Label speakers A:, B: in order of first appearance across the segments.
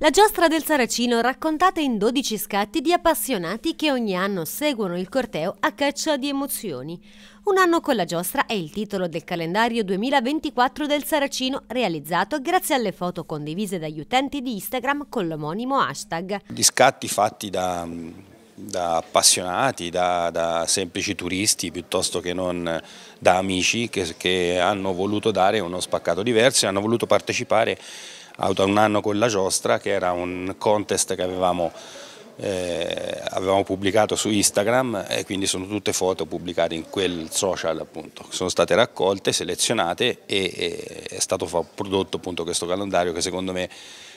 A: La giostra del Saracino raccontata in 12 scatti di appassionati che ogni anno seguono il corteo a caccia di emozioni. Un anno con la giostra è il titolo del calendario 2024 del Saracino realizzato grazie alle foto condivise dagli utenti di Instagram con l'omonimo hashtag.
B: Gli scatti fatti da, da appassionati, da, da, semplici turisti piuttosto che non da amici che, che hanno voluto dare uno spaccato diverso e hanno voluto partecipare Auto a un anno con la giostra, che era un contest che avevamo, eh, avevamo pubblicato su Instagram e quindi sono tutte foto pubblicate in quel social appunto. Sono state raccolte, selezionate e, è stato prodotto appunto questo calendario che secondo me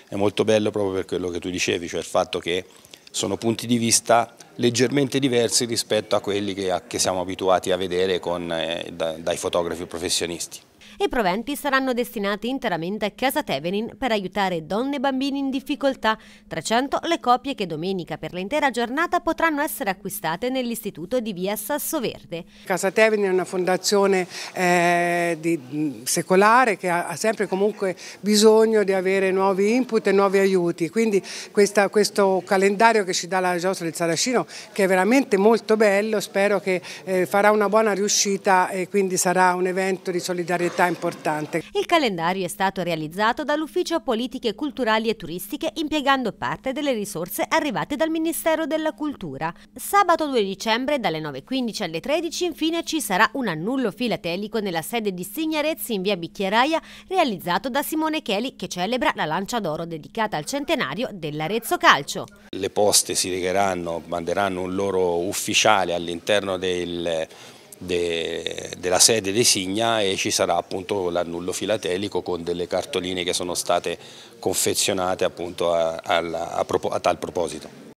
B: è molto bello proprio per quello che tu dicevi, cioè il fatto che sono punti di vista leggermente diversi rispetto a quelli che, a, che siamo abituati a vedere con, eh, da, dai fotografi professionisti.
A: I proventi saranno destinati interamente a Casa Tevenin per aiutare donne e bambini in difficoltà. 300 le copie che domenica per l'intera giornata potranno essere acquistate
C: nell'istituto di via Sasso Verde. Casa Tevenin è una fondazione eh, di, secolare che ha, ha, sempre comunque bisogno di avere nuovi input e nuovi aiuti. Quindi questa, questo calendario che ci dà la Giostra del Saracino che è veramente molto bello, spero che eh, farà una buona riuscita e quindi sarà un evento di solidarietà importante. Il calendario è stato realizzato dall'Ufficio Politiche Culturali e Turistiche
A: impiegando parte delle risorse arrivate dal Ministero della Cultura. Sabato 2 dicembre dalle 9.15 alle 13 infine ci sarà un annullo filatelico nella sede di Signarezzi in via Bicchieraia realizzato da Simone Cheli che celebra la lancia d'oro dedicata al centenario dell'Arezzo Calcio.
B: Le poste si legheranno, manderanno manderanno un loro ufficiale all'interno del De, della sede di Signa e ci sarà appunto l'annullo filatelico con delle cartoline che sono state confezionate appunto a, a, a, a tal proposito.